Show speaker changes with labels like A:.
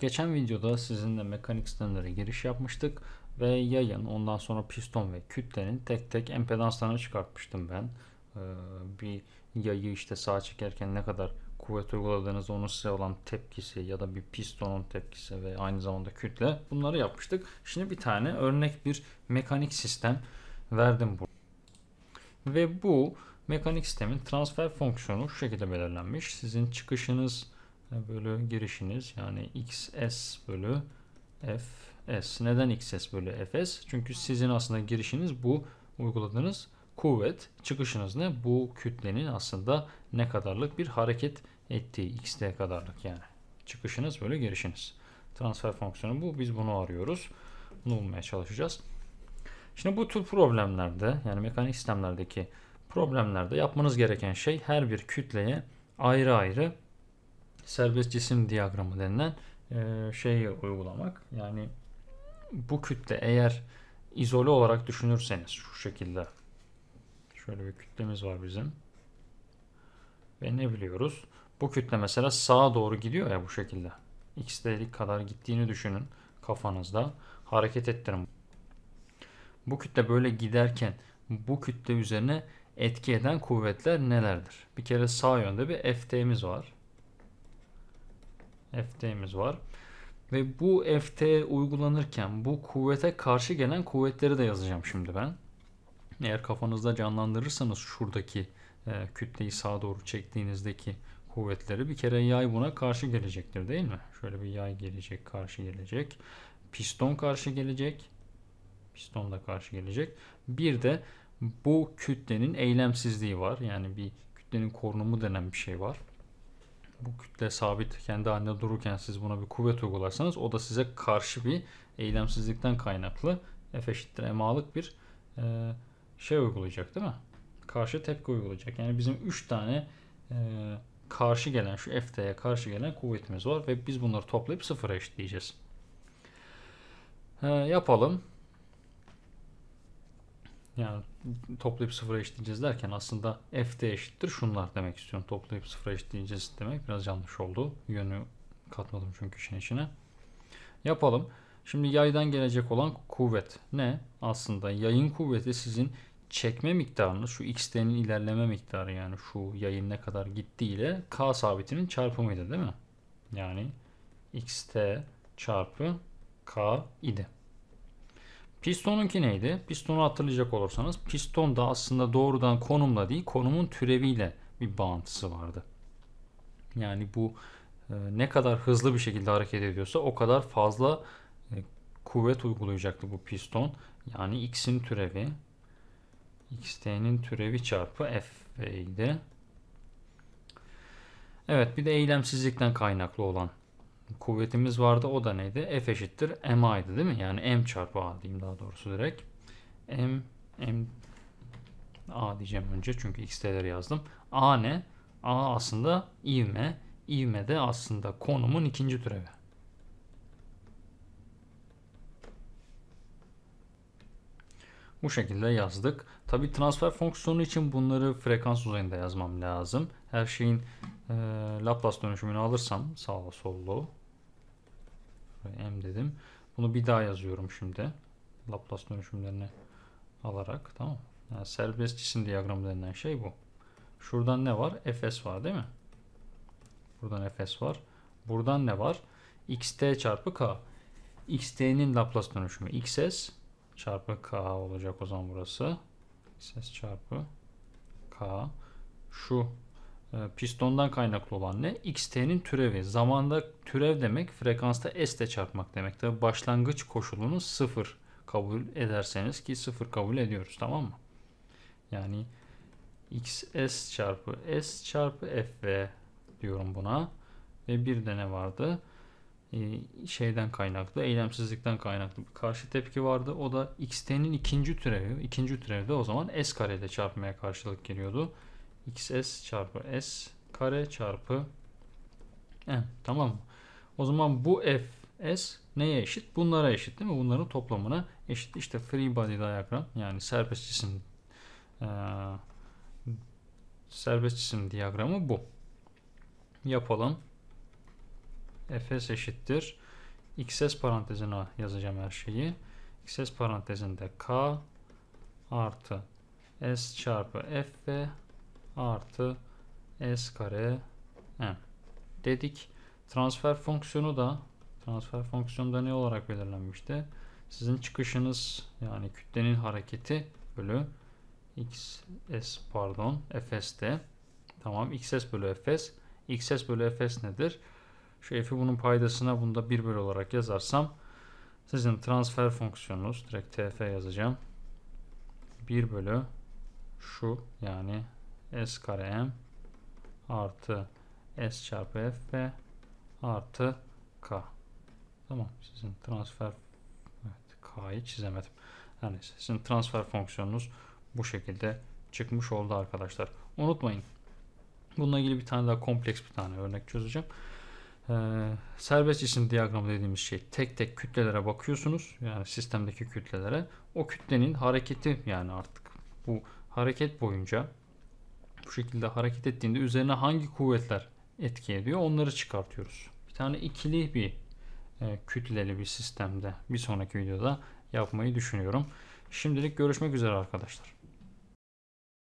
A: geçen videoda sizinle mekanik sistemlere giriş yapmıştık ve yayın ondan sonra piston ve kütlenin tek tek empedanslarını çıkartmıştım ben. Ee, bir yayı işte sağ çekerken ne kadar kuvvet uyguladığınız onun size olan tepkisi ya da bir pistonun tepkisi ve aynı zamanda kütle bunları yapmıştık. Şimdi bir tane örnek bir mekanik sistem verdim burada. Ve bu mekanik sistemin transfer fonksiyonu şu şekilde belirlenmiş. Sizin çıkışınız bölü girişiniz yani xs bölü fs. Neden xs bölü fs? Çünkü sizin aslında girişiniz bu uyguladığınız kuvvet. Çıkışınız ne? Bu kütlenin aslında ne kadarlık bir hareket ettiği xd kadarlık yani. Çıkışınız bölü girişiniz. Transfer fonksiyonu bu. Biz bunu arıyoruz. Bunu bulmaya çalışacağız. Şimdi bu tür problemlerde yani mekanik sistemlerdeki problemlerde yapmanız gereken şey her bir kütleye ayrı ayrı serbest cisim diyagramı denilen e, şeyi uygulamak. Yani bu kütle eğer izole olarak düşünürseniz şu şekilde şöyle bir kütlemiz var bizim ve ne biliyoruz? Bu kütle mesela sağa doğru gidiyor ya bu şekilde. X X'lik kadar gittiğini düşünün kafanızda. Hareket ettirin. Bu kütle böyle giderken bu kütle üzerine etki eden kuvvetler nelerdir? Bir kere sağ yönde bir FT'miz var. FT'miz var. Ve bu FT uygulanırken bu kuvvete karşı gelen kuvvetleri de yazacağım şimdi ben. Eğer kafanızda canlandırırsanız şuradaki e, kütleyi sağa doğru çektiğinizdeki kuvvetleri bir kere yay buna karşı gelecektir değil mi? Şöyle bir yay gelecek, karşı gelecek. Piston karşı gelecek. Piston da karşı gelecek. Bir de bu kütlenin eylemsizliği var. Yani bir kütlenin korunumu denen bir şey var bu kütle sabit kendi halinde dururken siz buna bir kuvvet uygularsanız o da size karşı bir eylemsizlikten kaynaklı F eşittir emalık bir e, şey uygulayacak değil mi? Karşı tepki uygulayacak. Yani bizim 3 tane e, karşı gelen şu F'ye karşı gelen kuvvetimiz var ve biz bunları toplayıp sıfıra eşitleyeceğiz. E, yapalım. Yani toplayıp sıfıra eşitleyeceğiz derken aslında f de eşittir şunlar demek istiyorum. Toplayıp sıfıra eşitleyeceğiz demek biraz yanlış oldu. Yönü katmadım çünkü işin içine. Yapalım. Şimdi yaydan gelecek olan kuvvet ne? Aslında yayın kuvveti sizin çekme miktarınız şu x'lerin ilerleme miktarı yani şu yayın ne kadar gittiği ile k sabitinin çarpımıydı değil mi? Yani xt çarpı k idi. Pistonunki neydi? Pistonu hatırlayacak olursanız piston da aslında doğrudan konumla değil konumun türeviyle bir bağıntısı vardı. Yani bu e, ne kadar hızlı bir şekilde hareket ediyorsa o kadar fazla e, kuvvet uygulayacaktı bu piston. Yani x'in türevi xt'nin türevi çarpı f idi. Evet bir de eylemsizlikten kaynaklı olan kuvvetimiz vardı. O da neydi? F eşittir MA'ydı değil mi? Yani M çarpı A diyeyim daha doğrusu direkt. M, M A diyeceğim önce çünkü x'leri yazdım. A ne? A aslında ivme. İvme de aslında konumun ikinci türevi. Bu şekilde yazdık. Tabi transfer fonksiyonu için bunları frekans uzayında yazmam lazım. Her şeyin e, Laplace dönüşümünü alırsam sağa sollu Buraya m dedim. Bunu bir daha yazıyorum şimdi. Laplace dönüşümlerini alarak tamam yani serbest cisim diyagramı denilen şey bu. Şuradan ne var? Fs var değil mi? Buradan Fs var. Buradan ne var? xt çarpı k. xt'nin Laplace dönüşümü xs çarpı k olacak o zaman burası. xs çarpı k. Şu ee, pistondan kaynaklı olan ne? XT'nin türevi. Zamanda türev demek frekansta S ile çarpmak demek. Tabi başlangıç koşulunu sıfır kabul ederseniz ki sıfır kabul ediyoruz tamam mı? Yani XS çarpı S çarpı FV diyorum buna. Ve bir de ne vardı? Ee, şeyden kaynaklı, eylemsizlikten kaynaklı bir karşı tepki vardı. O da XT'nin ikinci türevi. İkinci türevi de o zaman S kareyle çarpmaya karşılık geliyordu xs çarpı s kare çarpı m. Tamam mı? O zaman bu f s neye eşit? Bunlara eşit değil mi? Bunların toplamına eşit. İşte free body diagram yani serbest cisim e, serbest cisim diyagramı bu. Yapalım. fs eşittir. xs parantezine yazacağım her şeyi. xs parantezinde k artı s çarpı f ve artı s kare m dedik. Transfer fonksiyonu da transfer fonksiyonu da ne olarak belirlenmişti? Sizin çıkışınız yani kütlenin hareketi bölü xs pardon fs'te tamam xs bölü fs xs bölü fs nedir? Şu f'i bunun paydasına bunda 1 bölü olarak yazarsam sizin transfer fonksiyonunuz direkt tf yazacağım. 1 bölü şu yani S kare M artı S çarpı F ve artı K. Tamam sizin transfer evet, K'yı çizemedim. yani sizin transfer fonksiyonunuz bu şekilde çıkmış oldu arkadaşlar. Unutmayın bununla ilgili bir tane daha kompleks bir tane örnek çözeceğim. Ee, serbest cisim diyagramı dediğimiz şey tek tek kütlelere bakıyorsunuz. Yani sistemdeki kütlelere. O kütlenin hareketi yani artık bu hareket boyunca bu şekilde hareket ettiğinde üzerine hangi kuvvetler etki ediyor onları çıkartıyoruz. Bir tane ikili bir e, kütleli bir sistemde bir sonraki videoda yapmayı düşünüyorum. Şimdilik görüşmek üzere arkadaşlar.